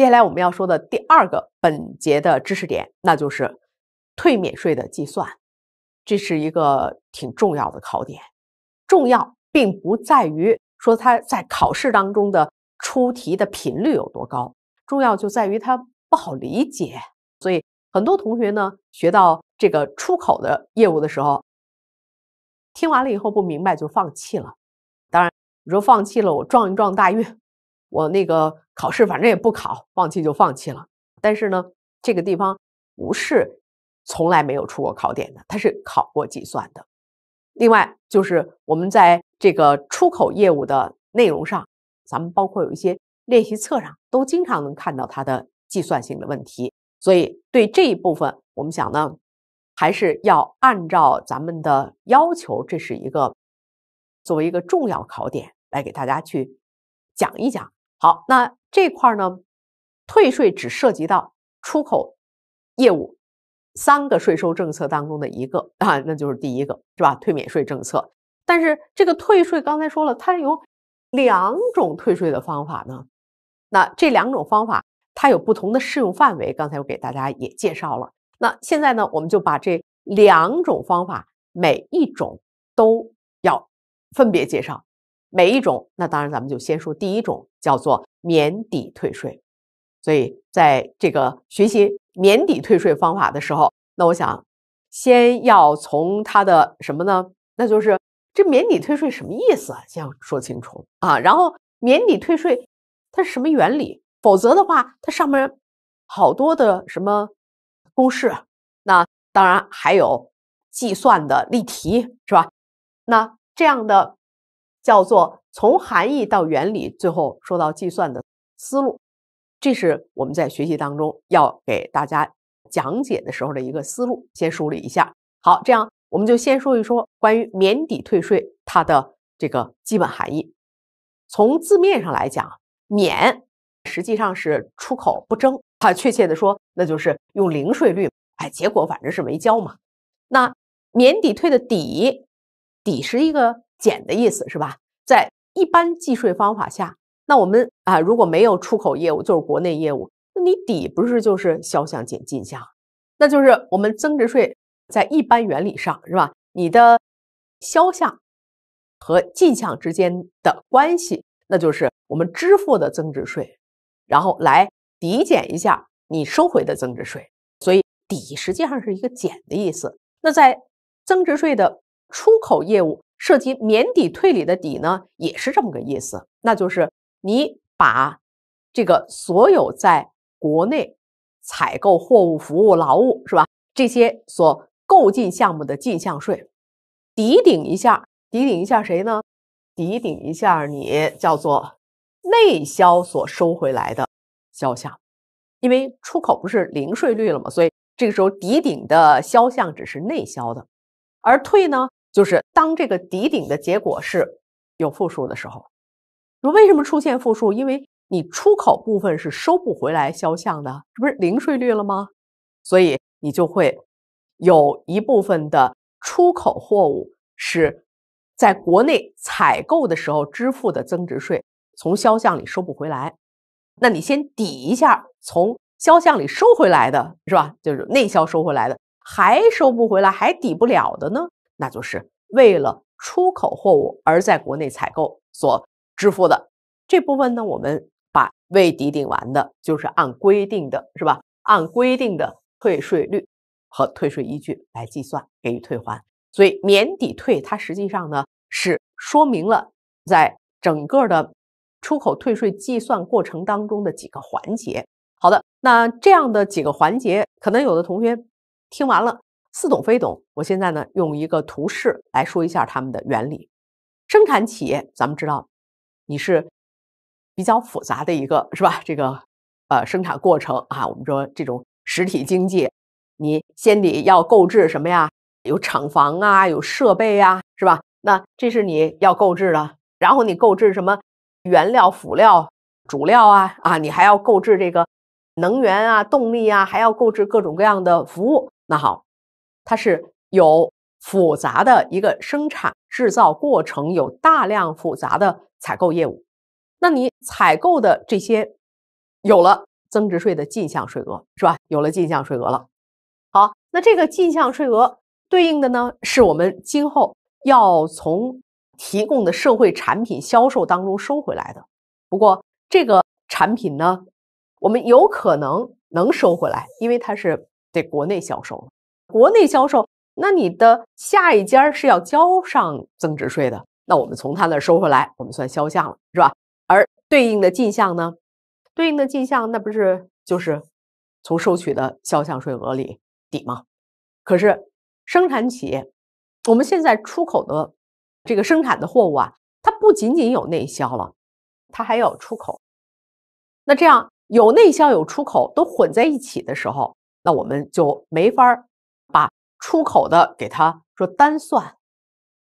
接下来我们要说的第二个本节的知识点，那就是退免税的计算，这是一个挺重要的考点。重要并不在于说它在考试当中的出题的频率有多高，重要就在于它不好理解。所以很多同学呢，学到这个出口的业务的时候，听完了以后不明白就放弃了。当然，你说放弃了，我撞一撞大运。我那个考试反正也不考，放弃就放弃了。但是呢，这个地方不是从来没有出过考点的，它是考过计算的。另外就是我们在这个出口业务的内容上，咱们包括有一些练习册上都经常能看到它的计算性的问题。所以对这一部分，我们想呢，还是要按照咱们的要求，这是一个作为一个重要考点来给大家去讲一讲。好，那这块儿呢？退税只涉及到出口业务三个税收政策当中的一个啊，那就是第一个，是吧？退免税政策。但是这个退税刚才说了，它有两种退税的方法呢。那这两种方法它有不同的适用范围，刚才我给大家也介绍了。那现在呢，我们就把这两种方法每一种都要分别介绍。每一种，那当然，咱们就先说第一种，叫做免抵退税。所以，在这个学习免抵退税方法的时候，那我想先要从它的什么呢？那就是这免抵退税什么意思？先要说清楚啊。然后，免抵退税它是什么原理？否则的话，它上面好多的什么公式，那当然还有计算的例题，是吧？那这样的。叫做从含义到原理，最后说到计算的思路，这是我们在学习当中要给大家讲解的时候的一个思路。先梳理一下，好，这样我们就先说一说关于免抵退税它的这个基本含义。从字面上来讲，免实际上是出口不征，它确切的说那就是用零税率，哎，结果反正是没交嘛。那免抵退的抵，抵是一个。减的意思是吧？在一般计税方法下，那我们啊，如果没有出口业务，就是国内业务，那你抵不是就是销项减进项？那就是我们增值税在一般原理上是吧？你的销项和进项之间的关系，那就是我们支付的增值税，然后来抵减一下你收回的增值税。所以抵实际上是一个减的意思。那在增值税的出口业务。涉及免抵退里的抵呢，也是这么个意思，那就是你把这个所有在国内采购货物、服务、劳务是吧？这些所购进项目的进项税抵顶一下，抵顶一下谁呢？抵顶一下你叫做内销所收回来的销项，因为出口不是零税率了吗？所以这个时候抵顶的销项只是内销的，而退呢？就是当这个抵顶的结果是有负数的时候，说为什么出现负数？因为你出口部分是收不回来销项的，这不是零税率了吗？所以你就会有一部分的出口货物是在国内采购的时候支付的增值税，从销项里收不回来。那你先抵一下从销项里收回来的，是吧？就是内销收回来的，还收不回来，还抵不了的呢。那就是为了出口货物而在国内采购所支付的这部分呢，我们把未抵顶完的，就是按规定的是吧，按规定的退税率和退税依据来计算，给予退还。所以免抵退，它实际上呢是说明了在整个的出口退税计算过程当中的几个环节。好的，那这样的几个环节，可能有的同学听完了。似懂非懂，我现在呢用一个图示来说一下它们的原理。生产企业咱们知道，你是比较复杂的一个是吧？这个呃生产过程啊，我们说这种实体经济，你先得要购置什么呀？有厂房啊，有设备呀，是吧？那这是你要购置的。然后你购置什么原料、辅料、主料啊？啊，你还要购置这个能源啊、动力啊，还要购置各种各样的服务。那好。它是有复杂的一个生产制造过程，有大量复杂的采购业务。那你采购的这些，有了增值税的进项税额是吧？有了进项税额了。好，那这个进项税额对应的呢，是我们今后要从提供的社会产品销售当中收回来的。不过这个产品呢，我们有可能能收回来，因为它是得国内销售的。国内销售，那你的下一家是要交上增值税的，那我们从他那收回来，我们算销项了，是吧？而对应的进项呢？对应的进项那不是就是从收取的销项税额里抵吗？可是生产企业，我们现在出口的这个生产的货物啊，它不仅仅有内销了，它还有出口。那这样有内销有出口都混在一起的时候，那我们就没法。出口的给他说单算，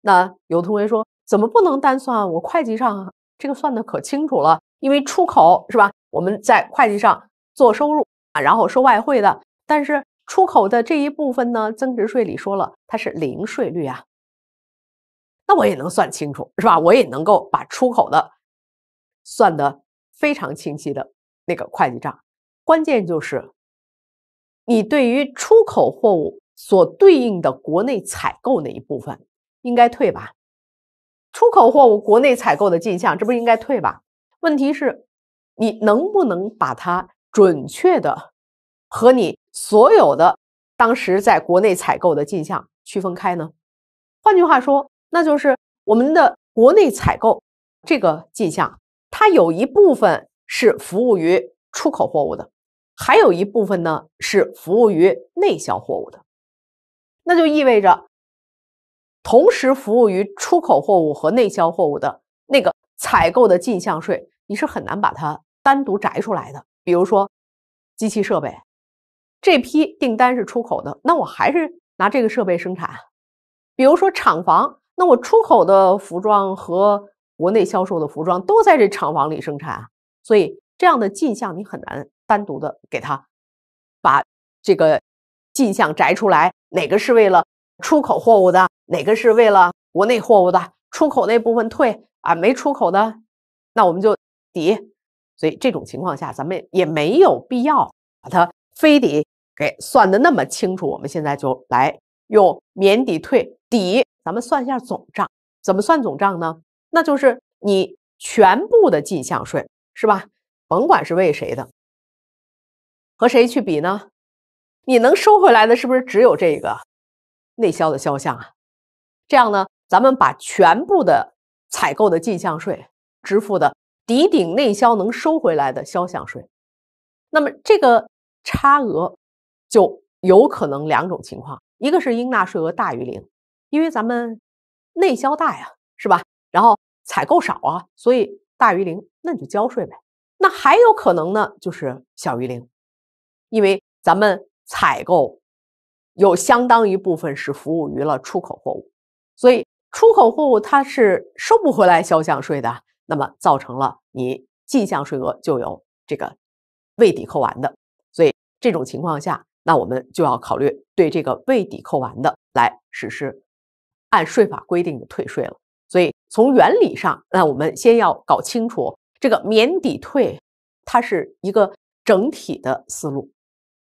那有同学说怎么不能单算？我会计上这个算的可清楚了，因为出口是吧？我们在会计上做收入啊，然后收外汇的，但是出口的这一部分呢，增值税里说了它是零税率啊，那我也能算清楚是吧？我也能够把出口的算的非常清晰的那个会计账，关键就是你对于出口货物。所对应的国内采购那一部分应该退吧？出口货物国内采购的进项，这不是应该退吧？问题是，你能不能把它准确的和你所有的当时在国内采购的进项区分开呢？换句话说，那就是我们的国内采购这个进项，它有一部分是服务于出口货物的，还有一部分呢是服务于内销货物的。那就意味着，同时服务于出口货物和内销货物的那个采购的进项税，你是很难把它单独摘出来的。比如说，机器设备，这批订单是出口的，那我还是拿这个设备生产；比如说厂房，那我出口的服装和国内销售的服装都在这厂房里生产，所以这样的进项你很难单独的给它把这个。进项摘出来，哪个是为了出口货物的，哪个是为了国内货物的？出口那部分退啊，没出口的，那我们就抵。所以这种情况下，咱们也没有必要把它非抵给算的那么清楚。我们现在就来用免抵退抵，咱们算一下总账。怎么算总账呢？那就是你全部的进项税，是吧？甭管是为谁的，和谁去比呢？你能收回来的，是不是只有这个内销的销项啊？这样呢，咱们把全部的采购的进项税支付的抵顶内销能收回来的销项税，那么这个差额就有可能两种情况：一个是应纳税额大于零，因为咱们内销大呀，是吧？然后采购少啊，所以大于零，那你就交税呗。那还有可能呢，就是小于零，因为咱们。采购有相当一部分是服务于了出口货物，所以出口货物它是收不回来销项税的，那么造成了你进项税额就有这个未抵扣完的，所以这种情况下，那我们就要考虑对这个未抵扣完的来实施按税法规定的退税了。所以从原理上，那我们先要搞清楚这个免抵退，它是一个整体的思路。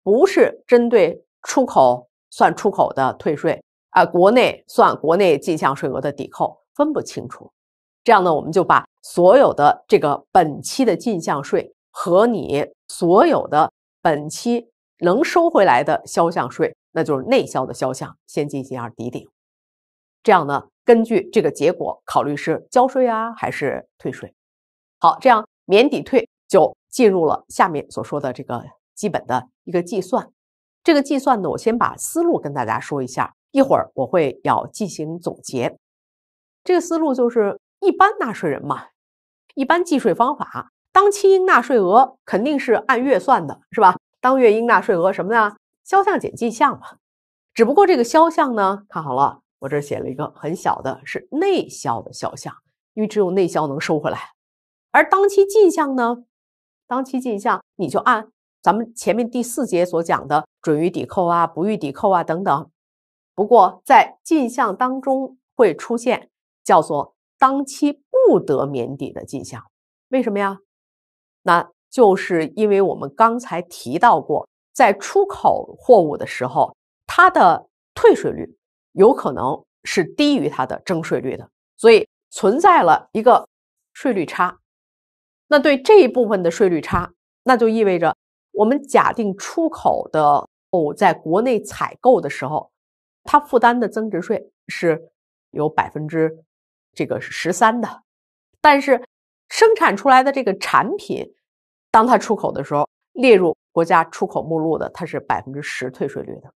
不是针对出口算出口的退税啊，国内算国内进项税额的抵扣，分不清楚。这样呢，我们就把所有的这个本期的进项税和你所有的本期能收回来的销项税，那就是内销的销项，先进行一下抵顶。这样呢，根据这个结果考虑是交税啊还是退税。好，这样免抵退就进入了下面所说的这个。基本的一个计算，这个计算呢，我先把思路跟大家说一下，一会儿我会要进行总结。这个思路就是一般纳税人嘛，一般计税方法，当期应纳税额肯定是按月算的，是吧？当月应纳税额什么呢？销项减进项嘛。只不过这个销项呢，看好了，我这写了一个很小的，是内销的销项，因为只有内销能收回来。而当期进项呢，当期进项你就按。咱们前面第四节所讲的准予抵扣啊、不予抵扣啊等等，不过在进项当中会出现叫做当期不得免抵的进项，为什么呀？那就是因为我们刚才提到过，在出口货物的时候，它的退税率有可能是低于它的征税率的，所以存在了一个税率差。那对这一部分的税率差，那就意味着。我们假定出口的哦，在国内采购的时候，它负担的增值税是有百分之这个十三的，但是生产出来的这个产品，当它出口的时候，列入国家出口目录的，它是百分之十退税率的。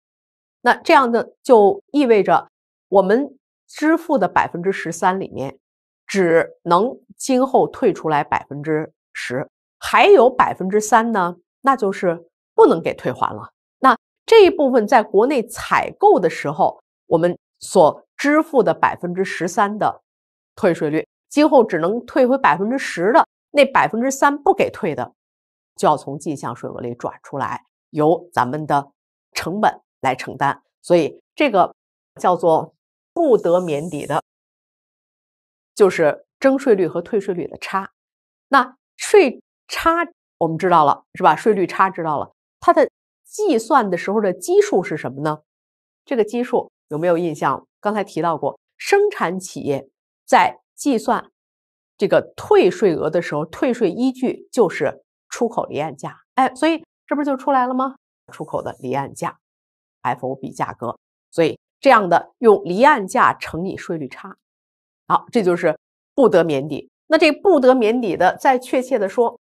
那这样的就意味着，我们支付的百分之十三里面，只能今后退出来百分之十，还有百分之三呢？那就是不能给退还了。那这一部分在国内采购的时候，我们所支付的百分之十三的退税率，今后只能退回百分之十的，那百分之三不给退的，就要从进项税额里转出来，由咱们的成本来承担。所以这个叫做不得免抵的，就是征税率和退税率的差。那税差。我们知道了是吧？税率差知道了，它的计算的时候的基数是什么呢？这个基数有没有印象？刚才提到过，生产企业在计算这个退税额的时候，退税依据就是出口离岸价，哎，所以这不就出来了吗？出口的离岸价，FOB 价格，所以这样的用离岸价乘以税率差，好，这就是不得免抵。那这不得免抵的，再确切的说。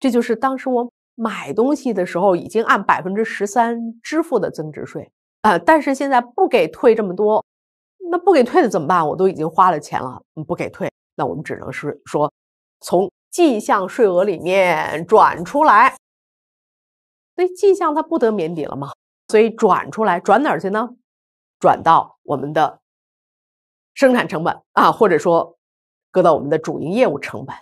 这就是当时我买东西的时候已经按百分之十三支付的增值税啊，但是现在不给退这么多，那不给退的怎么办？我都已经花了钱了，不给退，那我们只能是说从进项税额里面转出来。那进项它不得免抵了吗？所以转出来转哪儿去呢？转到我们的生产成本啊，或者说搁到我们的主营业务成本，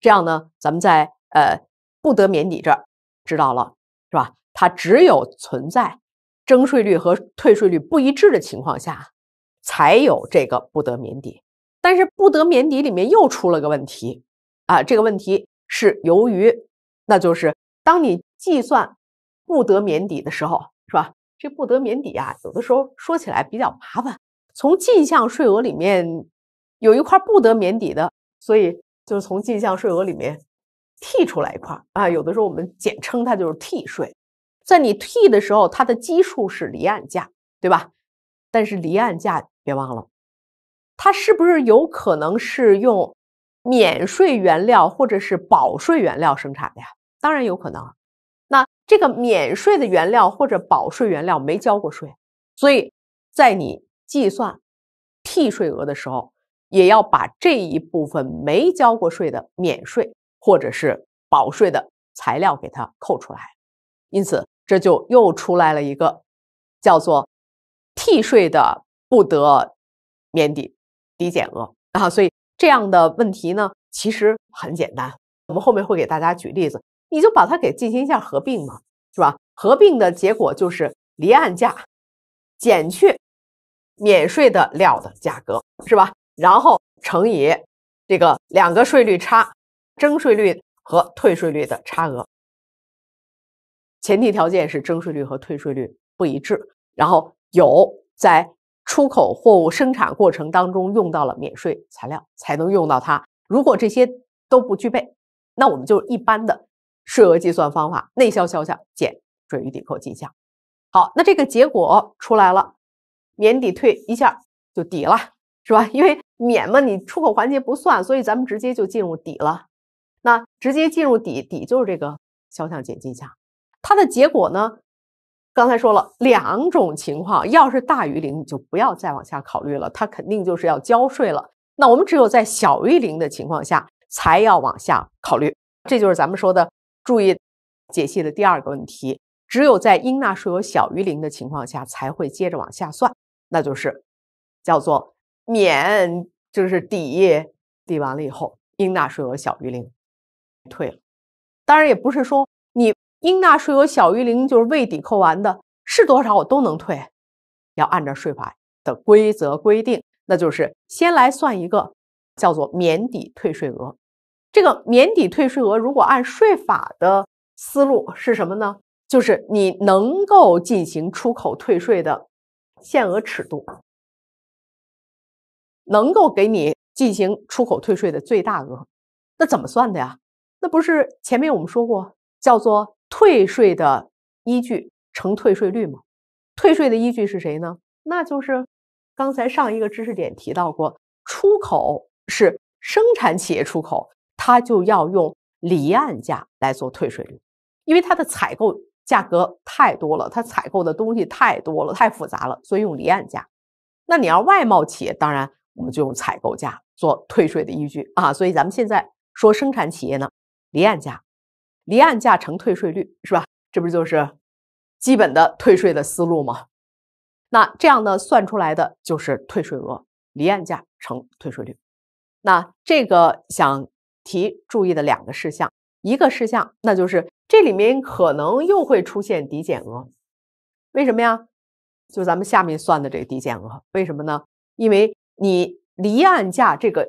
这样呢，咱们在呃。不得免抵这，知道了是吧？它只有存在征税率和退税率不一致的情况下，才有这个不得免抵。但是不得免抵里面又出了个问题啊！这个问题是由于，那就是当你计算不得免抵的时候，是吧？这不得免抵啊，有的时候说起来比较麻烦。从进项税额里面有一块不得免抵的，所以就是从进项税额里面。替出来一块啊，有的时候我们简称它就是替税。在你替的时候，它的基数是离岸价，对吧？但是离岸价别忘了，它是不是有可能是用免税原料或者是保税原料生产的呀？当然有可能。那这个免税的原料或者保税原料没交过税，所以在你计算替税额的时候，也要把这一部分没交过税的免税。或者是保税的材料给它扣出来，因此这就又出来了一个叫做替税的不得免抵抵减额啊，所以这样的问题呢其实很简单，我们后面会给大家举例子，你就把它给进行一下合并嘛，是吧？合并的结果就是离岸价减去免税的料的价格，是吧？然后乘以这个两个税率差。征税率和退税率的差额，前提条件是征税率和退税率不一致，然后有在出口货物生产过程当中用到了免税材料，才能用到它。如果这些都不具备，那我们就一般的税额计算方法：内销销项减准予抵扣进项。好，那这个结果出来了，年底退一下就抵了，是吧？因为免嘛，你出口环节不算，所以咱们直接就进入抵了。那直接进入底底就是这个销项减进项，它的结果呢？刚才说了两种情况，要是大于零，你就不要再往下考虑了，它肯定就是要交税了。那我们只有在小于零的情况下才要往下考虑，这就是咱们说的注意解析的第二个问题，只有在应纳税额小于零的情况下才会接着往下算，那就是叫做免，就是抵抵完了以后，应纳税额小于零。退了，当然也不是说你应纳税额小于零就是未抵扣完的，是多少我都能退，要按照税法的规则规定，那就是先来算一个叫做免抵退税额。这个免抵退税额如果按税法的思路是什么呢？就是你能够进行出口退税的限额尺度，能够给你进行出口退税的最大额，那怎么算的呀？那不是前面我们说过叫做退税的依据乘退税率吗？退税的依据是谁呢？那就是刚才上一个知识点提到过，出口是生产企业出口，它就要用离岸价来做退税率，因为它的采购价格太多了，它采购的东西太多了，太复杂了，所以用离岸价。那你要外贸企业，当然我们就用采购价做退税的依据啊。所以咱们现在说生产企业呢。离岸价，离岸价乘退税率，是吧？这不就是基本的退税的思路吗？那这样呢，算出来的就是退税额，离岸价乘退税率。那这个想提注意的两个事项，一个事项那就是这里面可能又会出现抵减额，为什么呀？就咱们下面算的这个抵减额，为什么呢？因为你离岸价这个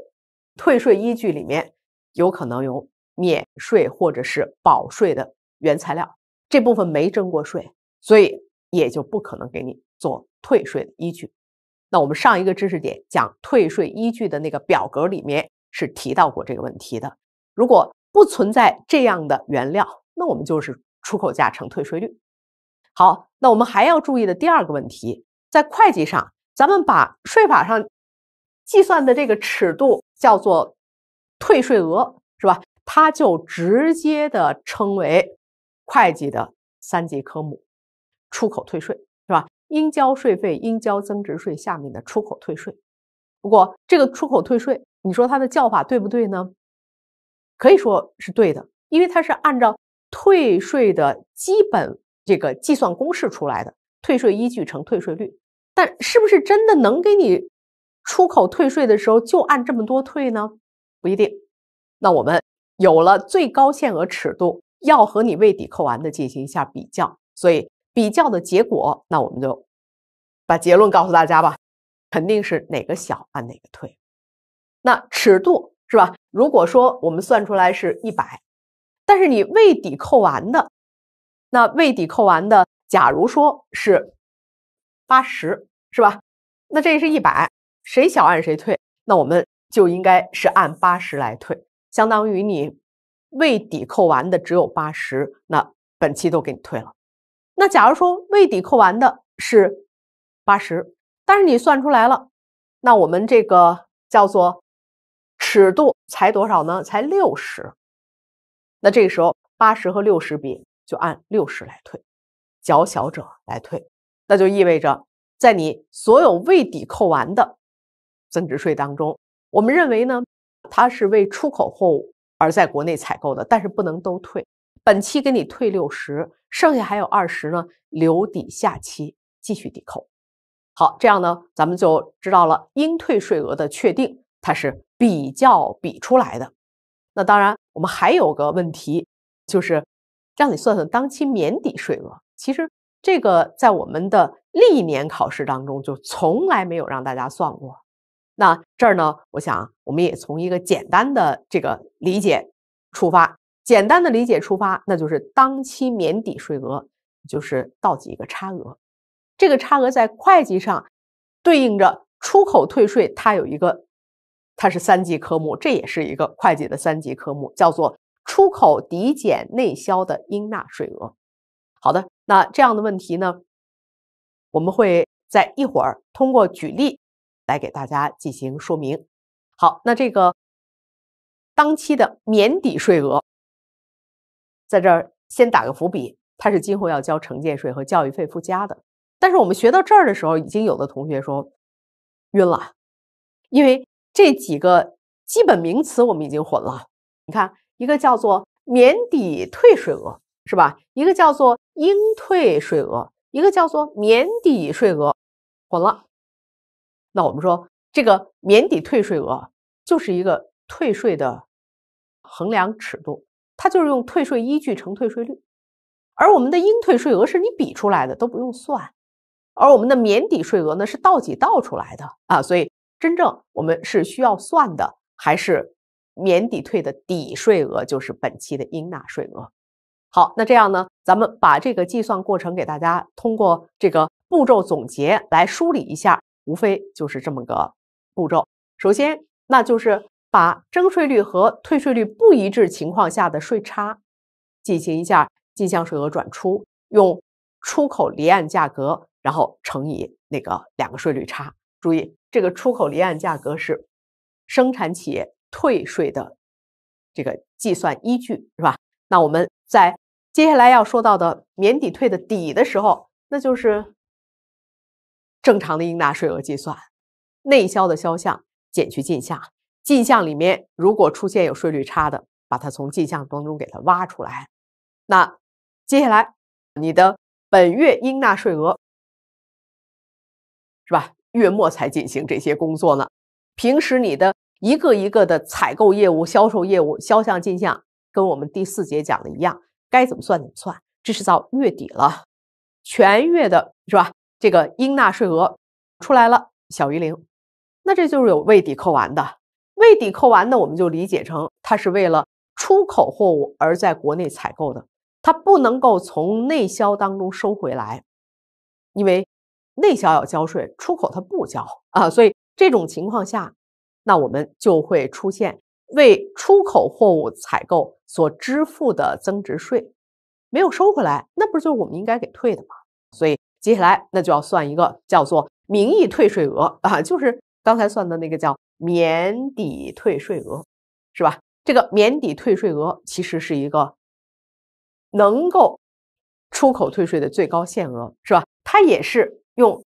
退税依据里面有可能有。免税或者是保税的原材料，这部分没征过税，所以也就不可能给你做退税的依据。那我们上一个知识点讲退税依据的那个表格里面是提到过这个问题的。如果不存在这样的原料，那我们就是出口价乘退税率。好，那我们还要注意的第二个问题，在会计上，咱们把税法上计算的这个尺度叫做退税额，是吧？它就直接的称为会计的三级科目，出口退税是吧？应交税费、应交增值税下面的出口退税。不过这个出口退税，你说它的叫法对不对呢？可以说是对的，因为它是按照退税的基本这个计算公式出来的，退税依据乘退税率。但是不是真的能给你出口退税的时候就按这么多退呢？不一定。那我们。有了最高限额尺度，要和你未抵扣完的进行一下比较，所以比较的结果，那我们就把结论告诉大家吧，肯定是哪个小按哪个退。那尺度是吧？如果说我们算出来是一百，但是你未抵扣完的，那未抵扣完的，假如说是八十，是吧？那这是一百，谁小按谁退，那我们就应该是按八十来退。相当于你未抵扣完的只有八十，那本期都给你退了。那假如说未抵扣完的是八十，但是你算出来了，那我们这个叫做尺度才多少呢？才六十。那这个时候八十和六十比，就按六十来退，较小者来退。那就意味着在你所有未抵扣完的增值税当中，我们认为呢？它是为出口货物而在国内采购的，但是不能都退，本期给你退六十，剩下还有二十呢，留底下期继续抵扣。好，这样呢，咱们就知道了应退税额的确定，它是比较比出来的。那当然，我们还有个问题，就是让你算算当期免抵税额。其实这个在我们的历年考试当中就从来没有让大家算过。那这儿呢，我想我们也从一个简单的这个理解出发，简单的理解出发，那就是当期免抵税额就是倒几个差额，这个差额在会计上对应着出口退税，它有一个，它是三级科目，这也是一个会计的三级科目，叫做出口抵减内销的应纳税额。好的，那这样的问题呢，我们会在一会儿通过举例。来给大家进行说明。好，那这个当期的免抵税额，在这儿先打个伏笔，它是今后要交城建税和教育费附加的。但是我们学到这儿的时候，已经有的同学说晕了，因为这几个基本名词我们已经混了。你看，一个叫做免抵退税额是吧？一个叫做应退税额，一个叫做免抵税额，混了。那我们说，这个免抵退税额就是一个退税的衡量尺度，它就是用退税依据乘退税率，而我们的应退税额是你比出来的，都不用算；而我们的免抵税额呢是倒几倒出来的啊，所以真正我们是需要算的，还是免抵退的抵税额，就是本期的应纳税额。好，那这样呢，咱们把这个计算过程给大家通过这个步骤总结来梳理一下。无非就是这么个步骤。首先，那就是把征税率和退税率不一致情况下的税差进行一下进项税额转出，用出口离岸价格，然后乘以那个两个税率差。注意，这个出口离岸价格是生产企业退税的这个计算依据，是吧？那我们在接下来要说到的免抵退的抵的时候，那就是。正常的应纳税额计算，内销的销项减去进项，进项里面如果出现有税率差的，把它从进项当中给它挖出来。那接下来你的本月应纳税额是吧？月末才进行这些工作呢。平时你的一个一个的采购业务、销售业务、销项、进项，跟我们第四节讲的一样，该怎么算怎么算。这是到月底了，全月的，是吧？这个应纳税额出来了，小于零，那这就是有未抵扣完的。未抵扣完的，我们就理解成它是为了出口货物而在国内采购的，它不能够从内销当中收回来，因为内销要交税，出口它不交啊。所以这种情况下，那我们就会出现为出口货物采购所支付的增值税没有收回来，那不是就我们应该给退的吗？所以。接下来，那就要算一个叫做名义退税额啊，就是刚才算的那个叫免抵退税额，是吧？这个免抵退税额其实是一个能够出口退税的最高限额，是吧？它也是用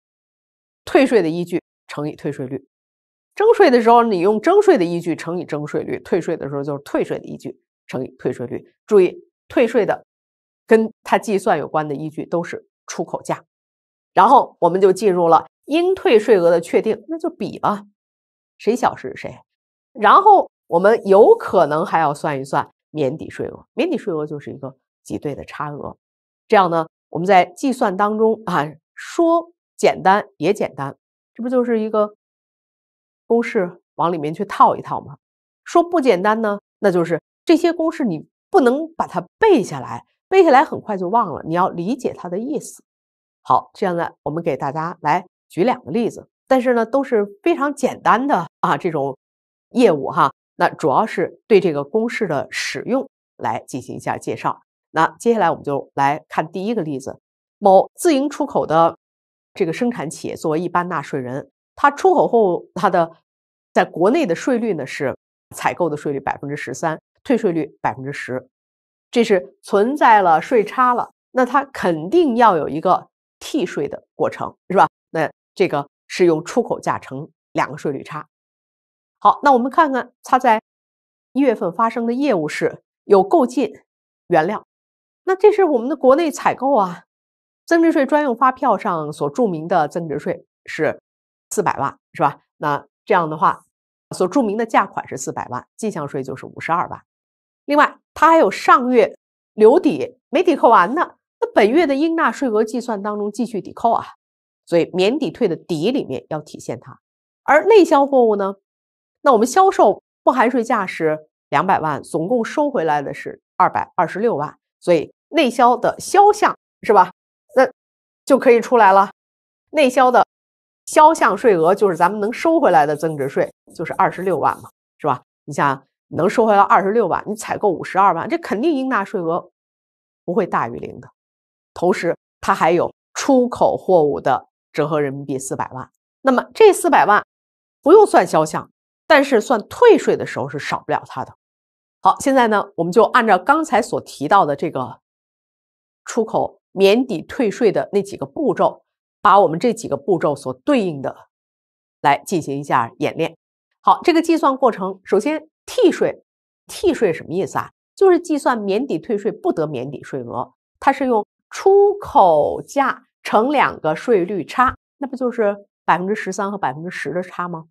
退税的依据乘以退税率。征税的时候，你用征税的依据乘以征税率；退税的时候，就是退税的依据乘以退税率。注意，退税的跟它计算有关的依据都是出口价。然后我们就进入了应退税额的确定，那就比吧，谁小是谁。然后我们有可能还要算一算免抵税额，免抵税额就是一个几对的差额。这样呢，我们在计算当中啊，说简单也简单，这不就是一个公式往里面去套一套吗？说不简单呢，那就是这些公式你不能把它背下来，背下来很快就忘了，你要理解它的意思。好，这样呢，我们给大家来举两个例子，但是呢，都是非常简单的啊，这种业务哈。那主要是对这个公式的使用来进行一下介绍。那接下来我们就来看第一个例子：某自营出口的这个生产企业作为一般纳税人，它出口货物，它的在国内的税率呢是采购的税率百分之十三，退税率百分之十，这是存在了税差了。那它肯定要有一个。替税的过程是吧？那这个是用出口价乘两个税率差。好，那我们看看它在一月份发生的业务是：有购进原料，那这是我们的国内采购啊。增值税专用发票上所注明的增值税是四百万，是吧？那这样的话，所注明的价款是四百万，进项税就是五十二万。另外，他还有上月留抵没抵扣完呢。本月的应纳税额计算当中继续抵扣啊，所以免抵退的抵里面要体现它。而内销货物呢，那我们销售不含税价是两百万，总共收回来的是二百二十六万，所以内销的销项是吧？那就可以出来了，内销的销项税额就是咱们能收回来的增值税，就是二十六万嘛，是吧？你想能收回来二十六万，你采购五十二万，这肯定应纳税额不会大于零的。同时，它还有出口货物的折合人民币四百万。那么这四百万不用算销项，但是算退税的时候是少不了它的。好，现在呢，我们就按照刚才所提到的这个出口免抵退税的那几个步骤，把我们这几个步骤所对应的来进行一下演练。好，这个计算过程，首先替税，替税什么意思啊？就是计算免抵退税不得免抵税额，它是用。出口价乘两个税率差，那不就是百分之十三和百分之十的差吗？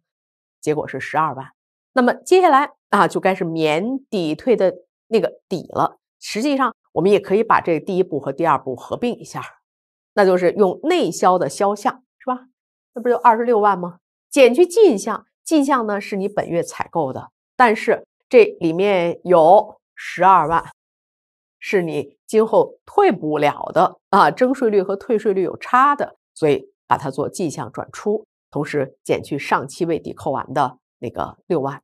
结果是十二万。那么接下来啊，就该是免抵退的那个抵了。实际上，我们也可以把这第一步和第二步合并一下，那就是用内销的销项是吧？那不就二十六万吗？减去进项，进项呢是你本月采购的，但是这里面有十二万。是你今后退不了的啊，征税率和退税率有差的，所以把它做进项转出，同时减去上期未抵扣完的那个六万，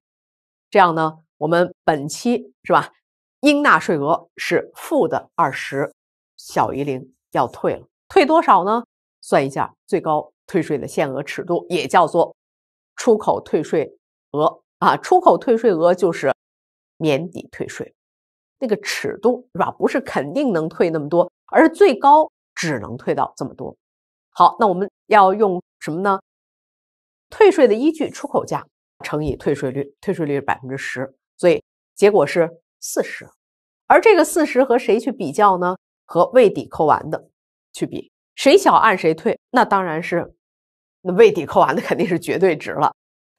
这样呢，我们本期是吧，应纳税额是负的二十，小于零，要退了，退多少呢？算一下，最高退税的限额尺度也叫做出口退税额啊，出口退税额就是免抵退税。那个尺度是吧？不是肯定能退那么多，而是最高只能退到这么多。好，那我们要用什么呢？退税的依据出口价乘以退税率，退税率百分之十，所以结果是四十。而这个四十和谁去比较呢？和未抵扣完的去比，谁小按谁退。那当然是那未抵扣完的肯定是绝对值了。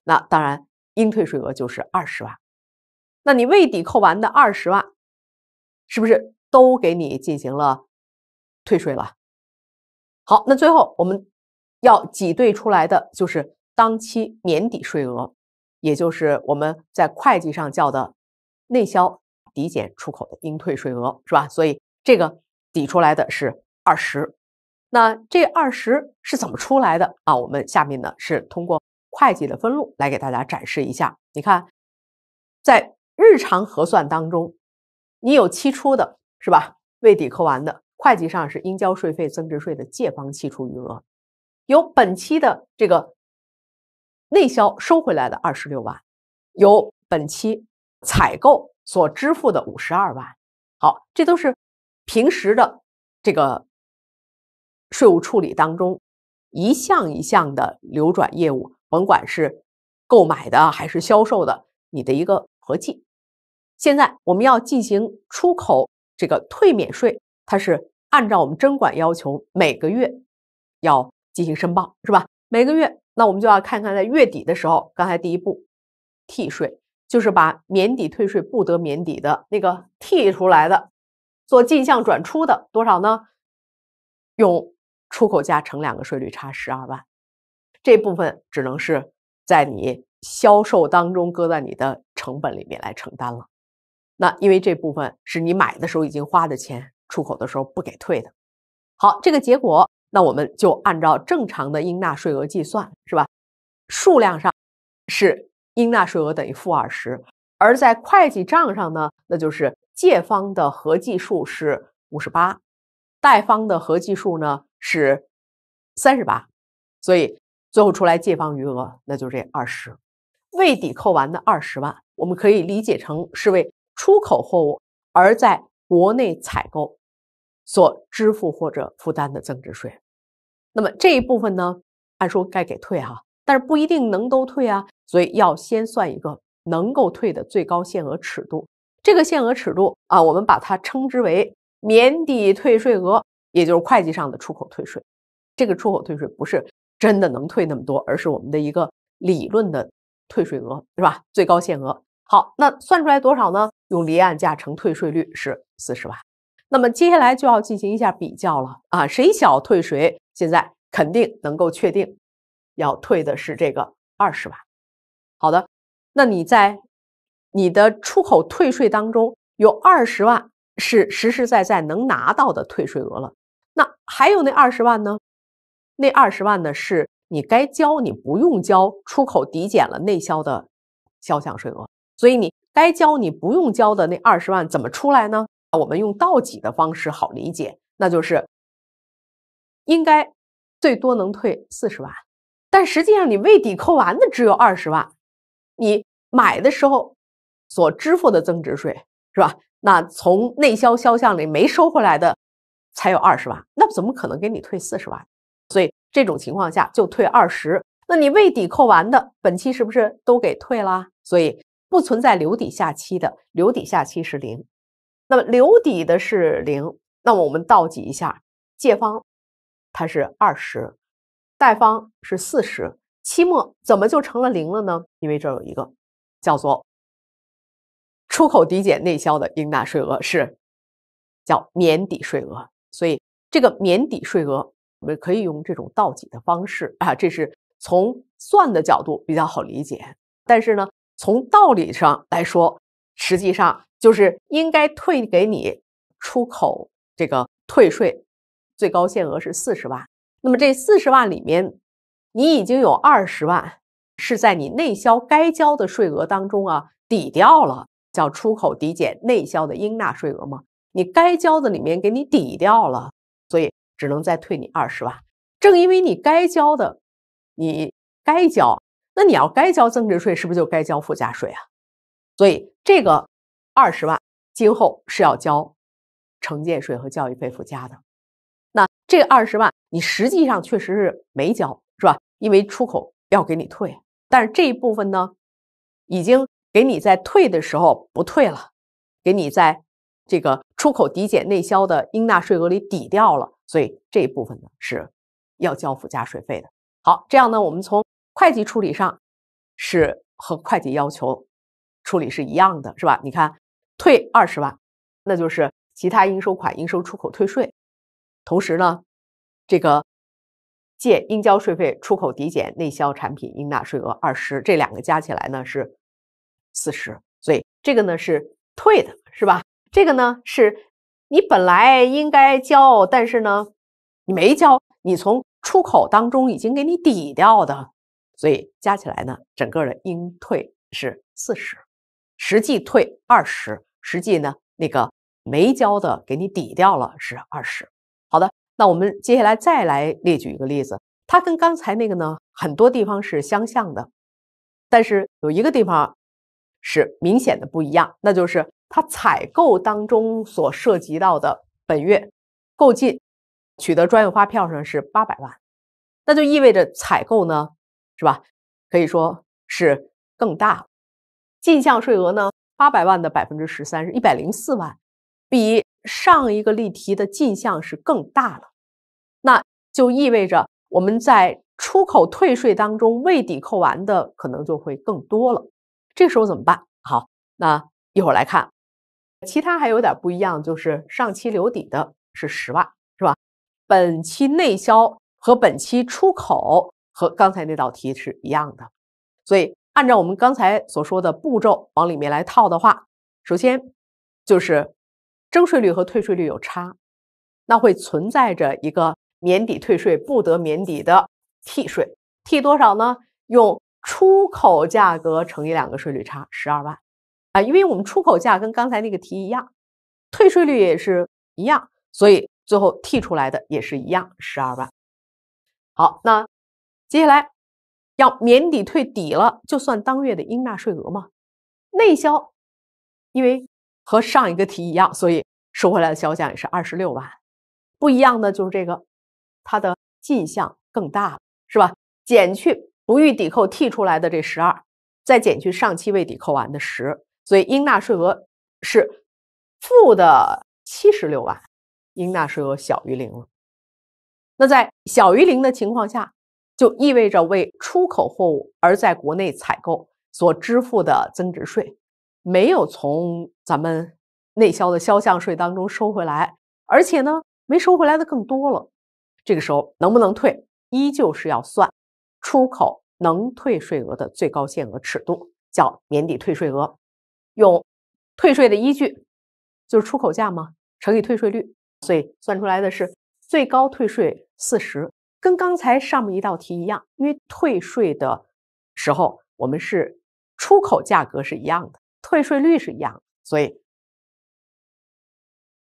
那当然应退税额就是二十万。那你未抵扣完的二十万。是不是都给你进行了退税了？好，那最后我们要挤兑出来的就是当期年底税额，也就是我们在会计上叫的内销抵减出口的应退税额，是吧？所以这个抵出来的是二十。那这二十是怎么出来的啊？我们下面呢是通过会计的分录来给大家展示一下。你看，在日常核算当中。你有期初的是吧？未抵扣完的，会计上是应交税费增值税的借方期初余额，有本期的这个内销收回来的二十六万，有本期采购所支付的五十二万。好，这都是平时的这个税务处理当中一项一项的流转业务，甭管是购买的还是销售的，你的一个合计。现在我们要进行出口这个退免税，它是按照我们征管要求，每个月要进行申报，是吧？每个月，那我们就要看看在月底的时候，刚才第一步，替税就是把免抵退税不得免抵的那个剔出来的，做进项转出的多少呢？用出口价乘两个税率差十二万，这部分只能是在你销售当中搁在你的成本里面来承担了。那因为这部分是你买的时候已经花的钱，出口的时候不给退的。好，这个结果，那我们就按照正常的应纳税额计算，是吧？数量上是应纳税额等于负二十，而在会计账上呢，那就是借方的合计数是五十八，贷方的合计数呢是三十八，所以最后出来借方余额那就是这二十未抵扣完的二十万，我们可以理解成是为。出口货物而在国内采购所支付或者负担的增值税，那么这一部分呢，按说该给退哈，但是不一定能都退啊，所以要先算一个能够退的最高限额尺度。这个限额尺度啊，我们把它称之为免抵退税额，也就是会计上的出口退税。这个出口退税不是真的能退那么多，而是我们的一个理论的退税额，是吧？最高限额。好，那算出来多少呢？用离岸价乘退税率是四十万。那么接下来就要进行一下比较了啊，谁小退谁。现在肯定能够确定，要退的是这个二十万。好的，那你在你的出口退税当中有二十万是实实在在能拿到的退税额了。那还有那二十万呢？那二十万呢？是你该交你不用交出口抵减了内销的销项税额。所以你该交你不用交的那二十万怎么出来呢？我们用倒挤的方式好理解，那就是应该最多能退四十万，但实际上你未抵扣完的只有二十万，你买的时候所支付的增值税是吧？那从内销销项里没收回来的才有二十万，那怎么可能给你退四十万？所以这种情况下就退二十。那你未抵扣完的本期是不是都给退了？所以。不存在留底下期的，留底下期是零，那么留底的是零，那么我们倒挤一下，借方它是二十，贷方是四十，期末怎么就成了零了呢？因为这有一个叫做出口抵减内销的应纳税额是叫免抵税额，所以这个免抵税额我们可以用这种倒挤的方式啊，这是从算的角度比较好理解，但是呢。从道理上来说，实际上就是应该退给你出口这个退税最高限额是四十万。那么这四十万里面，你已经有二十万是在你内销该交的税额当中啊抵掉了，叫出口抵减内销的应纳税额吗？你该交的里面给你抵掉了，所以只能再退你二十万。正因为你该交的，你该交。那你要该交增值税，是不是就该交附加税啊？所以这个二十万今后是要交城建税和教育费附加的。那这二十万你实际上确实是没交，是吧？因为出口要给你退，但是这一部分呢，已经给你在退的时候不退了，给你在这个出口抵减内销的应纳税额里抵掉了，所以这一部分呢是要交附加税费的。好，这样呢，我们从。会计处理上是和会计要求处理是一样的，是吧？你看退二十万，那就是其他应收款、应收出口退税。同时呢，这个借应交税费、出口抵减内销产品应纳税额二十，这两个加起来呢是四十，所以这个呢是退的，是吧？这个呢是你本来应该交，但是呢你没交，你从出口当中已经给你抵掉的。所以加起来呢，整个的应退是四十，实际退二十，实际呢那个没交的给你抵掉了是二十。好的，那我们接下来再来列举一个例子，它跟刚才那个呢很多地方是相像的，但是有一个地方是明显的不一样，那就是它采购当中所涉及到的本月购进取得专用发票上是八百万，那就意味着采购呢。是吧？可以说是更大了。进项税额呢，八百万的百分之十三是一百零四万，比上一个例题的进项是更大了。那就意味着我们在出口退税当中未抵扣完的可能就会更多了。这时候怎么办？好，那一会儿来看。其他还有点不一样，就是上期留底的是十万，是吧？本期内销和本期出口。和刚才那道题是一样的，所以按照我们刚才所说的步骤往里面来套的话，首先就是征税率和退税率有差，那会存在着一个免抵退税不得免抵的替税，替多少呢？用出口价格乘以两个税率差，十二万啊，因为我们出口价跟刚才那个题一样，退税率也是一样，所以最后替出来的也是一样，十二万。好，那。接下来要免抵退抵了，就算当月的应纳税额嘛。内销，因为和上一个题一样，所以收回来的销项也是二十六万。不一样的就是这个它的进项更大了，是吧？减去不预抵扣剔出来的这十二，再减去上期未抵扣完的十，所以应纳税额是负的七十六万，应纳税额小于零了。那在小于零的情况下。就意味着为出口货物而在国内采购所支付的增值税，没有从咱们内销的销项税当中收回来，而且呢没收回来的更多了。这个时候能不能退，依旧是要算出口能退税额的最高限额尺度，叫年底退税额。用退税的依据就是出口价嘛，乘以退税率，所以算出来的是最高退税四十。跟刚才上面一道题一样，因为退税的时候，我们是出口价格是一样的，退税率是一样，所以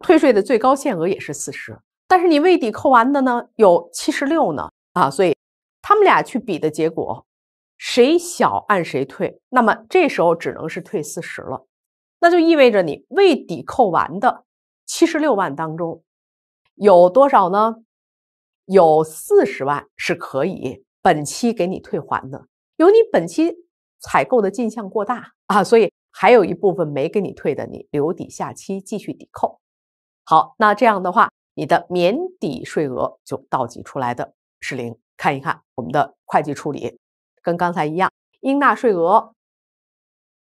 退税的最高限额也是四十。但是你未抵扣完的呢，有七十六呢，啊，所以他们俩去比的结果，谁小按谁退。那么这时候只能是退四十了，那就意味着你未抵扣完的七十六万当中有多少呢？有四十万是可以本期给你退还的，由于你本期采购的进项过大啊，所以还有一部分没给你退的，你留底下期继续抵扣。好，那这样的话，你的免抵税额就倒挤出来的是零。看一看我们的会计处理，跟刚才一样，应纳税额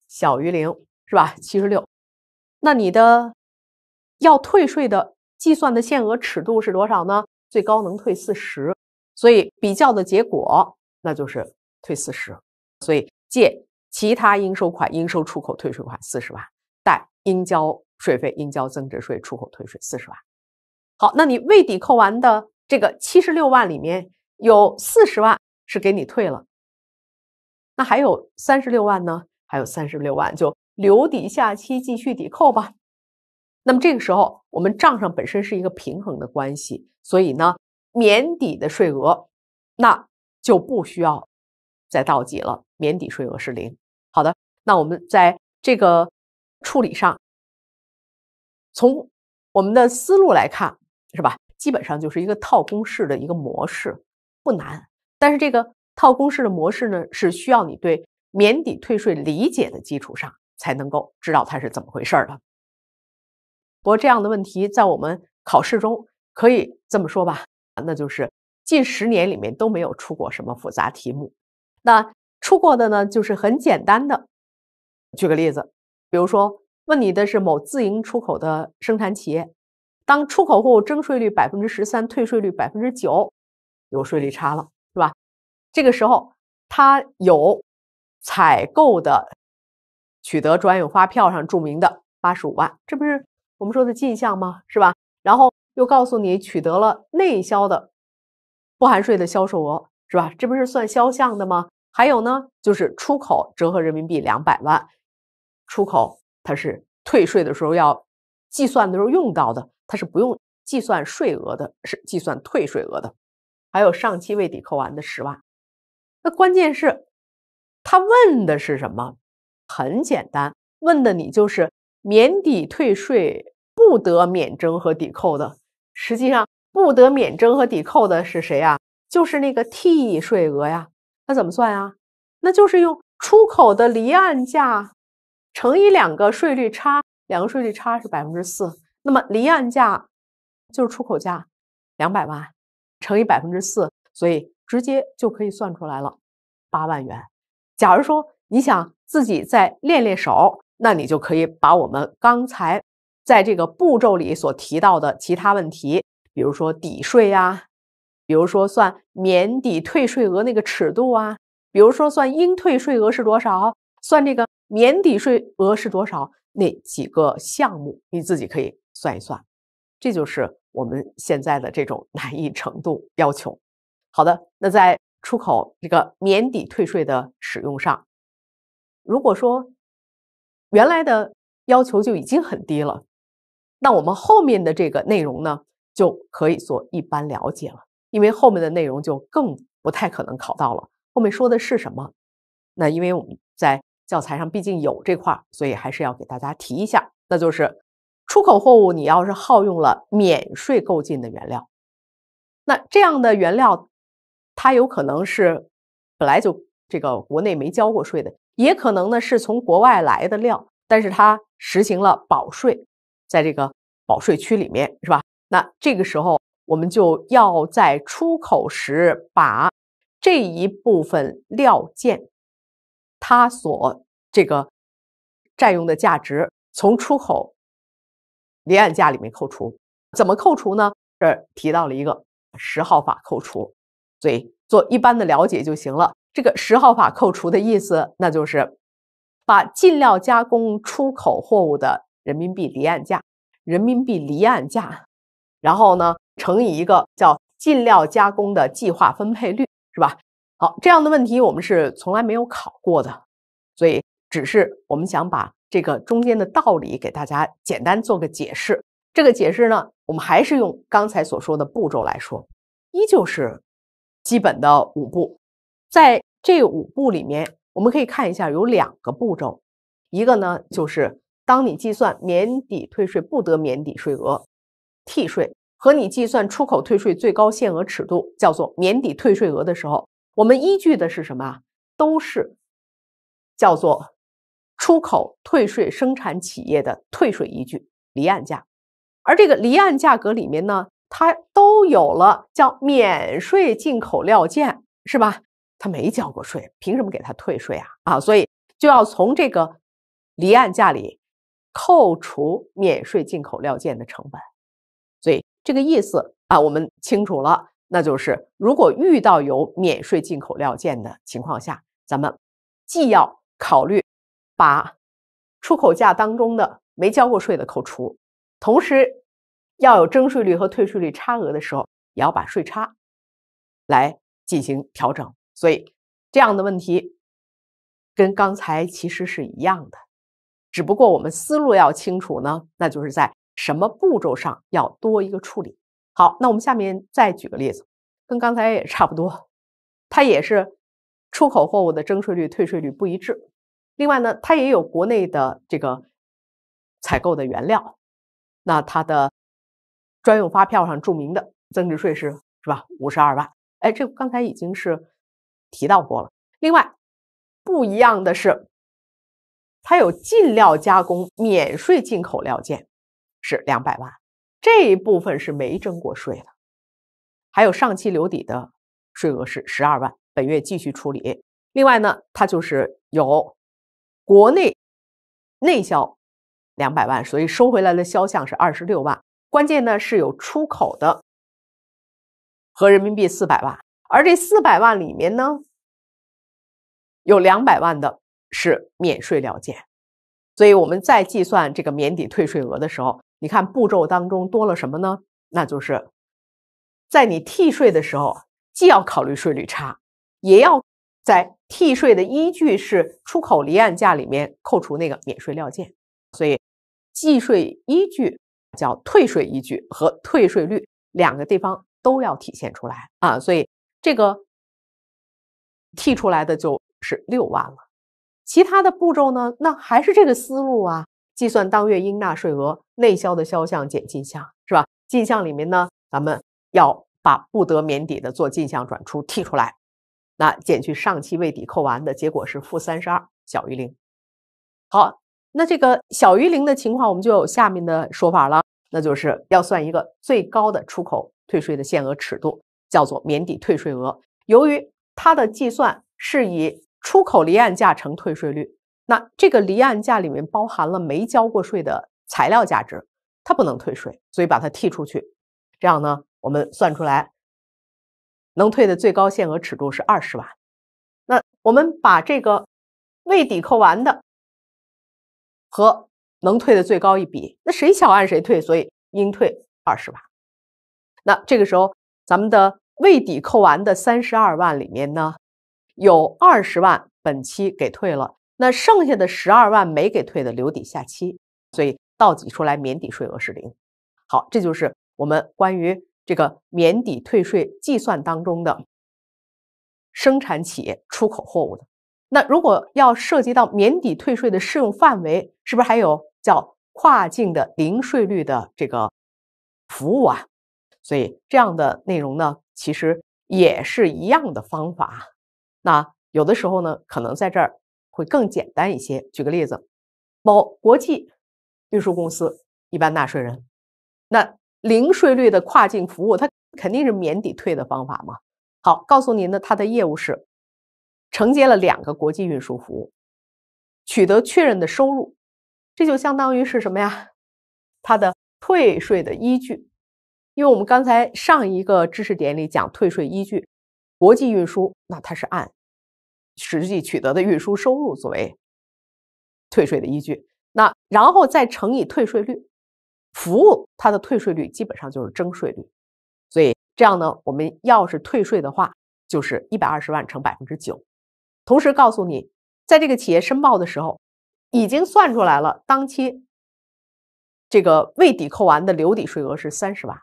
小于零是吧？七十六，那你的要退税的计算的限额尺度是多少呢？最高能退四十，所以比较的结果那就是退四十，所以借其他应收款应收出口退税款四十万，贷应交税费应交增值税出口退税四十万。好，那你未抵扣完的这个七十六万里面有四十万是给你退了，那还有三十六万呢？还有三十六万就留抵下期继续抵扣吧。那么这个时候，我们账上本身是一个平衡的关系，所以呢，免抵的税额那就不需要再倒挤了，免抵税额是零。好的，那我们在这个处理上，从我们的思路来看，是吧？基本上就是一个套公式的一个模式，不难。但是这个套公式的模式呢，是需要你对免抵退税理解的基础上，才能够知道它是怎么回事的。不过这样的问题在我们考试中可以这么说吧，那就是近十年里面都没有出过什么复杂题目。那出过的呢，就是很简单的。举个例子，比如说问你的是某自营出口的生产企业，当出口货物征税率百分之十三，退税率百分之九，有税率差了，是吧？这个时候他有采购的取得专用发票上注明的八十五万，这不是？我们说的进项吗？是吧？然后又告诉你取得了内销的不含税的销售额，是吧？这不是算销项的吗？还有呢，就是出口折合人民币两百万，出口它是退税的时候要计算的时候用到的，它是不用计算税额的，是计算退税额的。还有上期未抵扣完的十万，那关键是，他问的是什么？很简单，问的你就是。免抵退税不得免征和抵扣的，实际上不得免征和抵扣的是谁呀？就是那个替税额呀。那怎么算呀？那就是用出口的离岸价乘以两个税率差，两个税率差是百分之四。那么离岸价就是出口价两百万乘以百分之四，所以直接就可以算出来了，八万元。假如说你想自己再练练手。那你就可以把我们刚才在这个步骤里所提到的其他问题，比如说抵税呀，比如说算免抵退税额那个尺度啊，比如说算应退税额是多少，算这个免抵税额是多少，那几个项目你自己可以算一算。这就是我们现在的这种难易程度要求。好的，那在出口这个免抵退税的使用上，如果说。原来的要求就已经很低了，那我们后面的这个内容呢，就可以做一般了解了，因为后面的内容就更不太可能考到了。后面说的是什么？那因为我们在教材上毕竟有这块所以还是要给大家提一下，那就是出口货物你要是耗用了免税购进的原料，那这样的原料它有可能是本来就这个国内没交过税的。也可能呢是从国外来的料，但是它实行了保税，在这个保税区里面，是吧？那这个时候我们就要在出口时把这一部分料件它所这个占用的价值从出口离岸价里面扣除。怎么扣除呢？这提到了一个十号法扣除，所以做一般的了解就行了。这个十号法扣除的意思，那就是把进料加工出口货物的人民币离岸价，人民币离岸价，然后呢乘以一个叫进料加工的计划分配率，是吧？好，这样的问题我们是从来没有考过的，所以只是我们想把这个中间的道理给大家简单做个解释。这个解释呢，我们还是用刚才所说的步骤来说，依旧是基本的五步。在这五步里面，我们可以看一下有两个步骤，一个呢就是当你计算免抵退税不得免抵税额、替税和你计算出口退税最高限额尺度，叫做免抵退税额的时候，我们依据的是什么？都是叫做出口退税生产企业的退税依据离岸价，而这个离岸价格里面呢，它都有了叫免税进口料件，是吧？他没交过税，凭什么给他退税啊？啊，所以就要从这个离岸价里扣除免税进口料件的成本。所以这个意思啊，我们清楚了。那就是如果遇到有免税进口料件的情况下，咱们既要考虑把出口价当中的没交过税的扣除，同时要有征税率和退税率差额的时候，也要把税差来进行调整。所以这样的问题跟刚才其实是一样的，只不过我们思路要清楚呢，那就是在什么步骤上要多一个处理。好，那我们下面再举个例子，跟刚才也差不多，它也是出口货物的征税率、退税率不一致。另外呢，它也有国内的这个采购的原料，那它的专用发票上注明的增值税是是吧？五十二万，哎，这刚才已经是。提到过了。另外，不一样的是，它有进料加工免税进口料件是两百万，这一部分是没征过税的。还有上期留底的税额是十二万，本月继续处理。另外呢，它就是有国内内销两百万，所以收回来的销项是二十六万。关键呢是有出口的，合人民币四百万。而这四百万里面呢，有两百万的是免税料件，所以我们在计算这个免抵退税额的时候，你看步骤当中多了什么呢？那就是在你替税的时候，既要考虑税率差，也要在替税的依据是出口离岸价里面扣除那个免税料件，所以计税依据叫退税依据和退税率两个地方都要体现出来啊，所以。这个剔出来的就是六万了，其他的步骤呢，那还是这个思路啊，计算当月应纳税额，内销的销项减进项是吧？进项里面呢，咱们要把不得免抵的做进项转出剔出来，那减去上期未抵扣完的结果是负三十二，小于零。好，那这个小于零的情况，我们就有下面的说法了，那就是要算一个最高的出口退税的限额尺度。叫做免抵退税额，由于它的计算是以出口离岸价乘退税率，那这个离岸价里面包含了没交过税的材料价值，它不能退税，所以把它剔出去，这样呢，我们算出来能退的最高限额尺度是二十万，那我们把这个未抵扣完的和能退的最高一比，那谁小按谁退，所以应退二十万，那这个时候咱们的。未抵扣完的三十二万里面呢，有二十万本期给退了，那剩下的十二万没给退的留底下期，所以倒挤出来免抵税额是零。好，这就是我们关于这个免抵退税计算当中的生产企业出口货物的。那如果要涉及到免抵退税的适用范围，是不是还有叫跨境的零税率的这个服务啊？所以这样的内容呢，其实也是一样的方法。那有的时候呢，可能在这儿会更简单一些。举个例子，某国际运输公司一般纳税人，那零税率的跨境服务，它肯定是免抵退的方法嘛。好，告诉您呢，它的业务是承接了两个国际运输服务，取得确认的收入，这就相当于是什么呀？它的退税的依据。因为我们刚才上一个知识点里讲退税依据，国际运输那它是按实际取得的运输收入作为退税的依据，那然后再乘以退税率，服务它的退税率基本上就是征税率，所以这样呢，我们要是退税的话就是一百二十万乘百分之九，同时告诉你，在这个企业申报的时候已经算出来了，当期这个未抵扣完的留抵税额是三十万。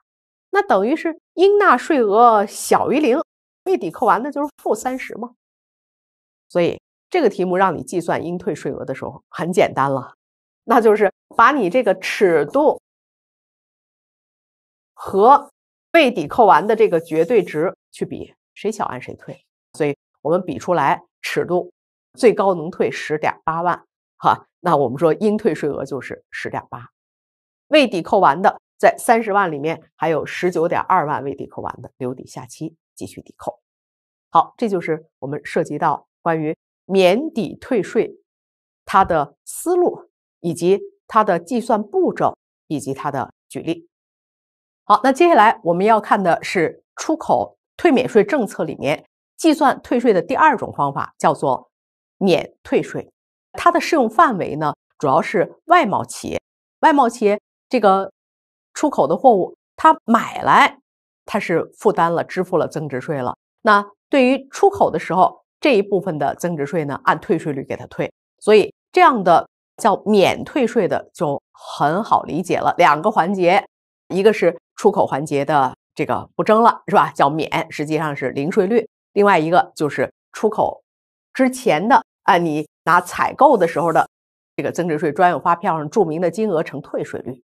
那等于是应纳税额小于零，未抵扣完的就是负三十嘛。所以这个题目让你计算应退税额的时候很简单了，那就是把你这个尺度和未抵扣完的这个绝对值去比，谁小按谁退。所以我们比出来，尺度最高能退十点八万，哈。那我们说应退税额就是十点八，未抵扣完的。在三十万里面，还有十九点二万未抵扣完的，留底下期继续抵扣。好，这就是我们涉及到关于免抵退税它的思路，以及它的计算步骤，以及它的举例。好，那接下来我们要看的是出口退免税政策里面计算退税的第二种方法，叫做免退税。它的适用范围呢，主要是外贸企业，外贸企业这个。出口的货物，他买来，他是负担了、支付了增值税了。那对于出口的时候，这一部分的增值税呢，按退税率给他退。所以这样的叫免退税的就很好理解了。两个环节，一个是出口环节的这个不征了，是吧？叫免，实际上是零税率。另外一个就是出口之前的啊，你拿采购的时候的这个增值税专用发票上注明的金额乘退税率。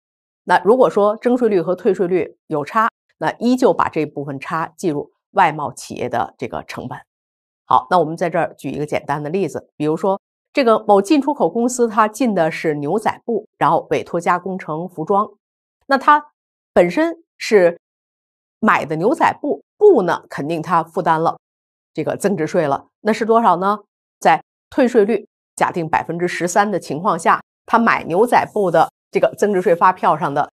那如果说征税率和退税率有差，那依旧把这部分差计入外贸企业的这个成本。好，那我们在这儿举一个简单的例子，比如说这个某进出口公司，它进的是牛仔布，然后委托加工成服装。那它本身是买的牛仔布，布呢肯定它负担了这个增值税了，那是多少呢？在退税率假定百分之十三的情况下，他买牛仔布的。这个增值税发票上的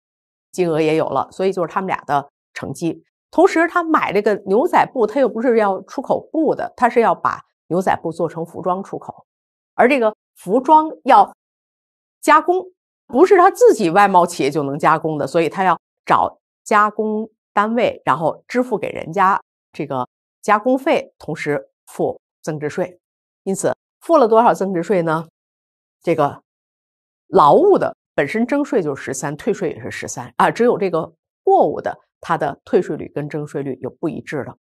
金额也有了，所以就是他们俩的成绩。同时，他买这个牛仔布，他又不是要出口布的，他是要把牛仔布做成服装出口，而这个服装要加工，不是他自己外贸企业就能加工的，所以他要找加工单位，然后支付给人家这个加工费，同时付增值税。因此，付了多少增值税呢？这个劳务的。本身征税就是十三，退税也是十三啊，只有这个货物的它的退税率跟征税率有不一致的。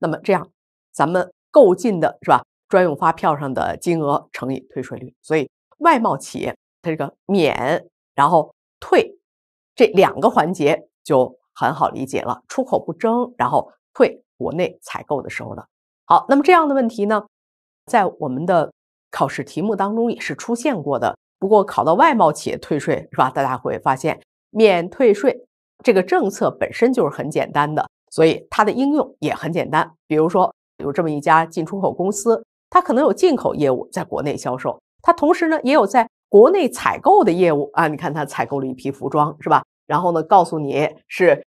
那么这样，咱们购进的是吧？专用发票上的金额乘以退税率，所以外贸企业它这个免然后退这两个环节就很好理解了。出口不征，然后退国内采购的时候呢？好，那么这样的问题呢，在我们的考试题目当中也是出现过的。不过考到外贸企业退税是吧？大家会发现，免退税这个政策本身就是很简单的，所以它的应用也很简单。比如说，有这么一家进出口公司，它可能有进口业务在国内销售，它同时呢也有在国内采购的业务啊。你看它采购了一批服装是吧？然后呢，告诉你是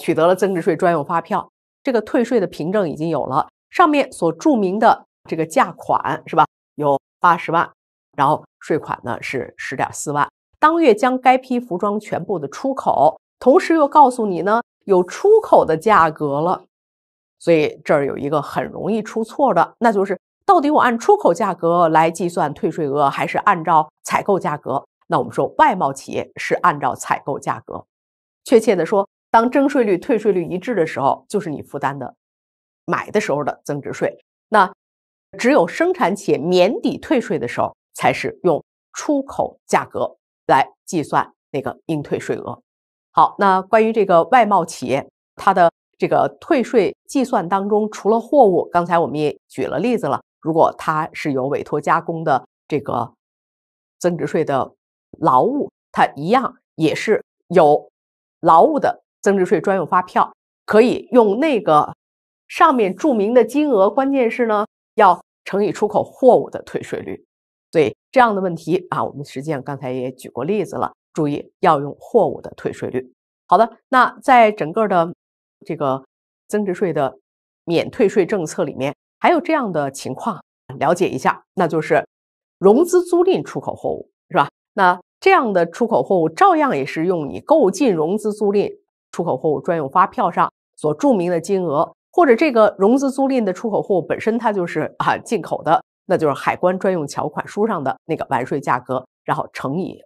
取得了增值税专用发票，这个退税的凭证已经有了，上面所注明的这个价款是吧？有八十万。然后税款呢是十点四万，当月将该批服装全部的出口，同时又告诉你呢有出口的价格了，所以这儿有一个很容易出错的，那就是到底我按出口价格来计算退税额，还是按照采购价格？那我们说外贸企业是按照采购价格，确切的说，当征税率退税率一致的时候，就是你负担的买的时候的增值税。那只有生产企业免抵退税的时候。才是用出口价格来计算那个应退税额。好，那关于这个外贸企业，它的这个退税计算当中，除了货物，刚才我们也举了例子了。如果它是有委托加工的这个增值税的劳务，它一样也是有劳务的增值税专用发票，可以用那个上面注明的金额，关键是呢要乘以出口货物的退税率。这样的问题啊，我们实际上刚才也举过例子了。注意要用货物的退税率。好的，那在整个的这个增值税的免退税政策里面，还有这样的情况，了解一下，那就是融资租赁出口货物，是吧？那这样的出口货物照样也是用你购进融资租赁出口货物专用发票上所注明的金额，或者这个融资租赁的出口货物本身它就是啊进口的。那就是海关专用条款书上的那个完税价格，然后乘以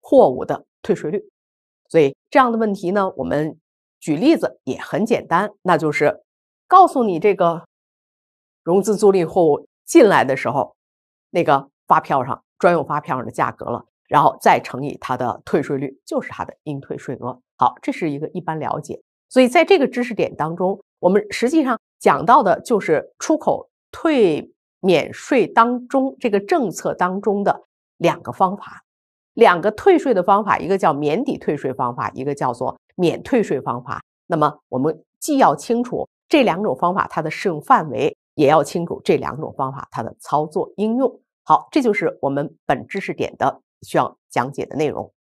货物的退税率，所以这样的问题呢，我们举例子也很简单，那就是告诉你这个融资租赁货物进来的时候，那个发票上专用发票上的价格了，然后再乘以它的退税率，就是它的应退税额。好，这是一个一般了解。所以在这个知识点当中，我们实际上讲到的就是出口退。免税当中，这个政策当中的两个方法，两个退税的方法，一个叫免抵退税方法，一个叫做免退税方法。那么，我们既要清楚这两种方法它的适用范围，也要清楚这两种方法它的操作应用。好，这就是我们本知识点的需要讲解的内容。